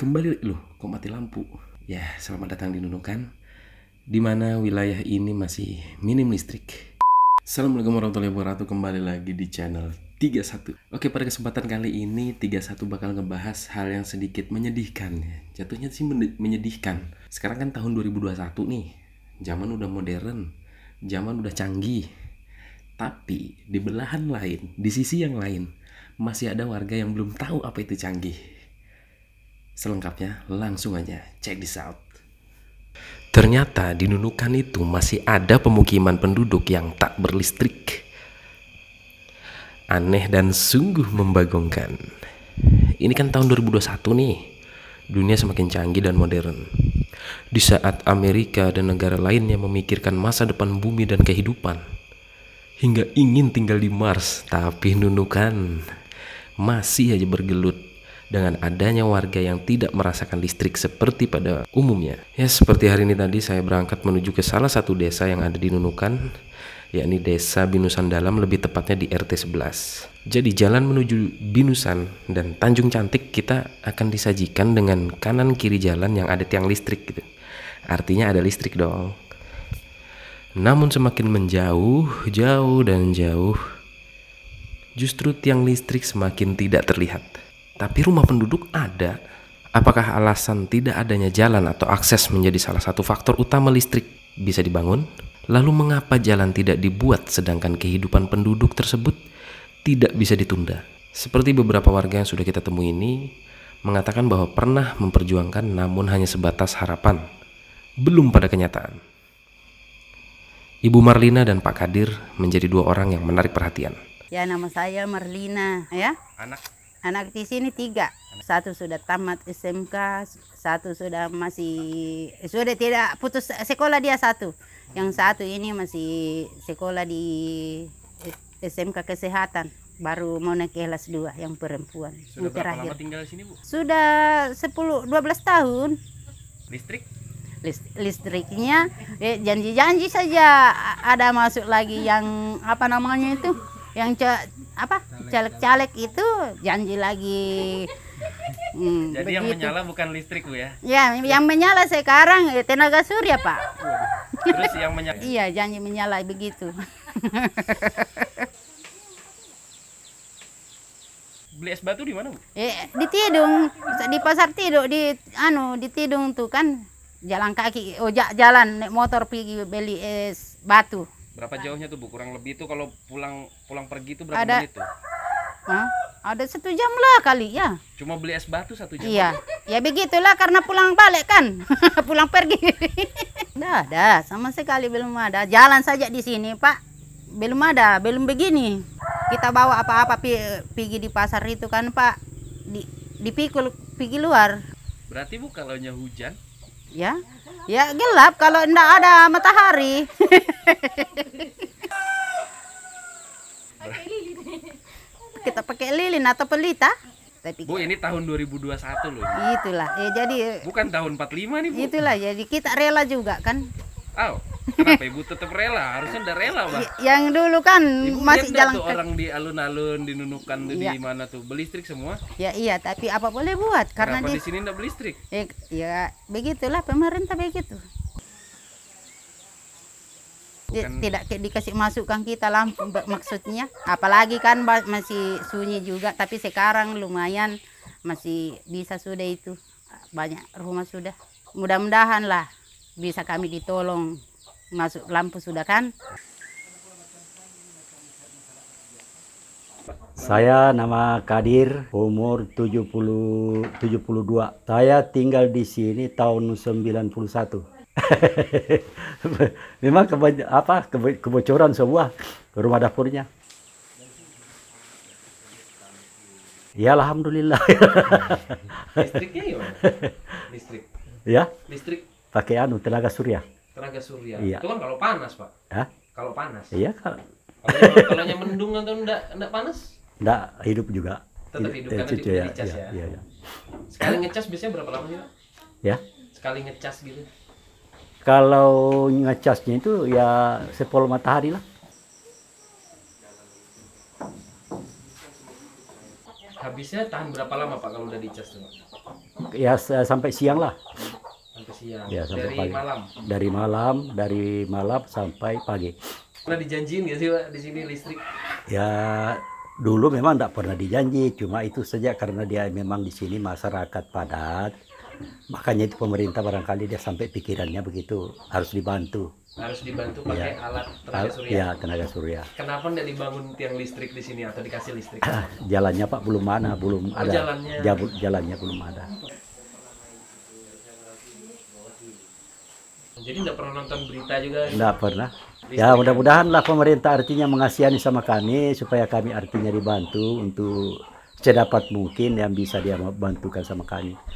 Kembali loh, kok mati lampu? Ya, selamat datang di Nunukan, di mana wilayah ini masih minim listrik. Assalamualaikum warahmatullahi wabarakatuh, kembali lagi di channel 31. Oke, pada kesempatan kali ini 31 bakal ngebahas hal yang sedikit menyedihkan. Jatuhnya sih menyedihkan. Sekarang kan tahun 2021 nih, zaman udah modern, zaman udah canggih. Tapi di belahan lain, di sisi yang lain, masih ada warga yang belum tahu apa itu canggih Selengkapnya langsung aja cek di out. Ternyata di Nunukan itu masih ada pemukiman penduduk yang tak berlistrik. Aneh dan sungguh membagongkan. Ini kan tahun 2021 nih. Dunia semakin canggih dan modern. Di saat Amerika dan negara lainnya memikirkan masa depan bumi dan kehidupan. Hingga ingin tinggal di Mars, tapi Nunukan masih aja bergelut dengan adanya warga yang tidak merasakan listrik seperti pada umumnya. Ya, seperti hari ini tadi saya berangkat menuju ke salah satu desa yang ada di Nunukan, yakni Desa Binusan Dalam lebih tepatnya di RT 11. Jadi jalan menuju Binusan dan Tanjung Cantik kita akan disajikan dengan kanan kiri jalan yang ada tiang listrik gitu. Artinya ada listrik dong. Namun semakin menjauh, jauh dan jauh, justru tiang listrik semakin tidak terlihat tapi rumah penduduk ada. Apakah alasan tidak adanya jalan atau akses menjadi salah satu faktor utama listrik bisa dibangun? Lalu mengapa jalan tidak dibuat sedangkan kehidupan penduduk tersebut tidak bisa ditunda? Seperti beberapa warga yang sudah kita temui ini mengatakan bahwa pernah memperjuangkan namun hanya sebatas harapan, belum pada kenyataan. Ibu Marlina dan Pak Kadir menjadi dua orang yang menarik perhatian. Ya nama saya Marlina ya. Anak Anak di sini tiga. Satu sudah tamat SMK, satu sudah masih sudah tidak putus sekolah dia satu. Yang satu ini masih sekolah di SMK kesehatan baru mau naik kelas dua yang perempuan. Sudah yang terakhir. lama tinggal sini, Bu? Sudah 10 12 tahun. Listrik? List, listriknya eh, janji-janji saja ada masuk lagi yang apa namanya itu yang apa caleg-caleg itu janji lagi hmm, jadi begitu. yang menyala bukan listrik bu ya ya yang menyala sekarang eh, tenaga surya pak terus yang menyala iya janji menyala begitu beli es batu di mana bu eh, di Tidung di pasar Tidung di anu di Tidung tuh kan jalan kaki oh jalan naik motor pergi beli es batu Berapa jauhnya tuh Bu? Kurang lebih itu kalau pulang pulang pergi itu berapa ada, menit tuh? Hah? Ada satu jam lah kali ya. Cuma beli es batu satu jam. Iya, ya begitulah karena pulang balik kan, pulang pergi. dah, dah, sama sekali belum ada. Jalan saja di sini Pak, belum ada, belum begini. Kita bawa apa-apa pi pergi di pasar itu kan Pak, di dipikul pergi luar. Berarti Bu kalau hujan, ya ya gelap kalau enggak ada matahari kita pakai lilin atau pelita tapi Bu ini tahun 2021 loh itulah ya jadi bukan tahun 45 nih Bu itulah jadi kita rela juga kan oh Kenapa ibu tetap rela? Harusnya udah rela, Pak. Yang dulu kan ibu masih jalan tuh ke... orang di alun-alun, dinunukan tuh iya. di mana tuh? Beli listrik semua? Ya iya, tapi apa boleh buat karena Kenapa di, di sini enggak beli listrik. Ya, ya begitulah pemerintah begitu. Bukan... tidak dikasih masukkan kita lampu maksudnya apalagi kan masih sunyi juga tapi sekarang lumayan masih bisa sudah itu banyak rumah sudah mudah-mudahan lah bisa kami ditolong masuk lampu sudah kan. Saya nama Kadir, umur 70 72. Saya tinggal di sini tahun 91. Memang kebo apa kebe, kebocoran sebuah rumah dapurnya. Ya alhamdulillah. Listriknya ya? Listrik. Ya? Listrik. Pakai anu tenaga surya tenaga surya. Iya. Itu kan kalau panas, Pak. Hah? Kalau panas. Iya, kalau kalau hanya mendung atau enggak enggak panas? Enggak, hidup juga. Tetap hidup, hidup eh, karena cucu, ya, dicas iya, ya. Iya, iya. Sekali ngecas biasanya berapa lama sih, Pak? Ya. Sekali ngecas gitu. Kalau ngecasnya itu ya sepol matahari lah. Habisnya tahan berapa lama Pak kalau udah dicas tuh? Ya sampai siang lah siang. Ya, sampai dari pagi. malam. Dari malam, dari malam sampai pagi. Pernah dijanjiin gak sih Pak di sini listrik? Ya dulu memang tidak pernah dijanji, cuma itu saja karena dia memang di sini masyarakat padat. Makanya itu pemerintah barangkali dia sampai pikirannya begitu harus dibantu. Harus dibantu pakai ya. alat tenaga surya. Iya, tenaga surya. Kenapa tidak dibangun tiang listrik di sini atau dikasih listrik? jalannya Pak belum mana, belum oh, ada. Jalannya. Jabut, jalannya belum ada. Jadi nggak pernah nonton berita juga? Nggak pernah. Ya kan mudah-mudahan lah pemerintah artinya mengasihani sama kami supaya kami artinya dibantu untuk sedapat mungkin yang bisa dia bantukan sama kami.